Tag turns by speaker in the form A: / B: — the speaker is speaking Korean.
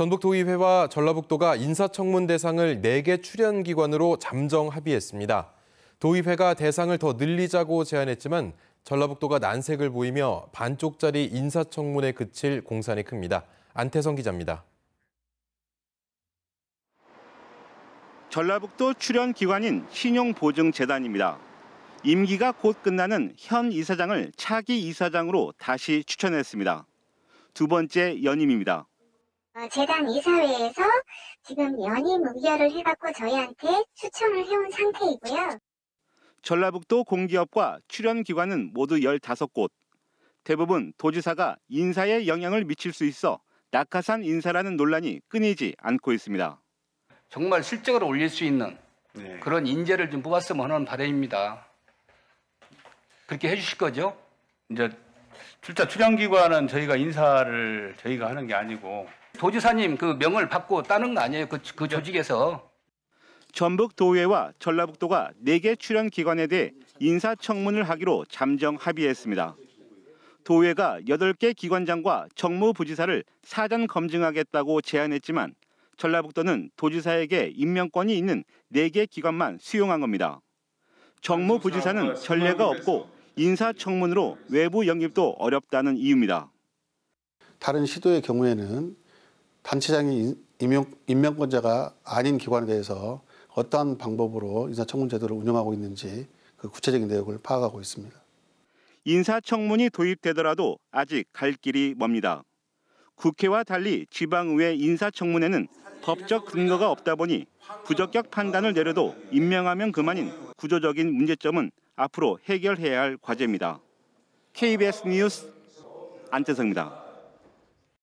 A: 전북도의회와 전라북도가 인사청문 대상을 4개 출연기관으로 잠정 합의했습니다. 도의회가 대상을 더 늘리자고 제안했지만 전라북도가 난색을 보이며 반쪽짜리 인사청문에 그칠 공산이 큽니다. 안태성 기자입니다. 전라북도 출연
B: 기관인 신용보증재단입니다. 임기가 곧 끝나는 현 이사장을 차기 이사장으로 다시 추천했습니다. 두 번째 연임입니다. 어, 재단 이사회에서 지금 연임 의결을 해갖고 저희한테 추천을 해온 상태이고요. 전라북도 공기업과 출연기관은 모두 15곳. 대부분 도지사가 인사에 영향을 미칠 수 있어 낙하산 인사라는 논란이 끊이지 않고 있습니다. 정말 실적을 올릴 수 있는 네. 그런 인재를 좀 뽑았으면 하는 바람입니다. 그렇게 해주실 거죠? 이제 출자 출연기관은 저희가 인사를 저희가 하는 게 아니고
A: 도지사님 그 명을 받고 따는 거
B: 아니에요? 그, 그 네. 조직에서. 전북도의회와 전라북도가 4개 출연 기관에 대해 인사청문을 하기로 잠정 합의했습니다. 도의회가 8개 기관장과 정무부지사를 사전 검증하겠다고 제안했지만 전라북도는 도지사에게 임명권이 있는 4개 기관만 수용한 겁니다. 정무부지사는 전례가 없고 인사청문으로 외부 영입도 어렵다는 이유입니다.
A: 다른 시도의 경우에는 단체장이 임용, 임명권자가 아닌 기관에 대해서 어떠한 방법으로 인사청문 제도를 운영하고 있는지 그 구체적인 내용을 파악하고 있습니다.
B: 인사청문이 도입되더라도 아직 갈 길이 멉니다. 국회와 달리 지방의회 인사청문회는 법적 근거가 없다 보니 부적격 판단을 내려도 임명하면 그만인 구조적인 문제점은 앞으로 해결해야 할 과제입니다. KBS 뉴스 안태성입니다.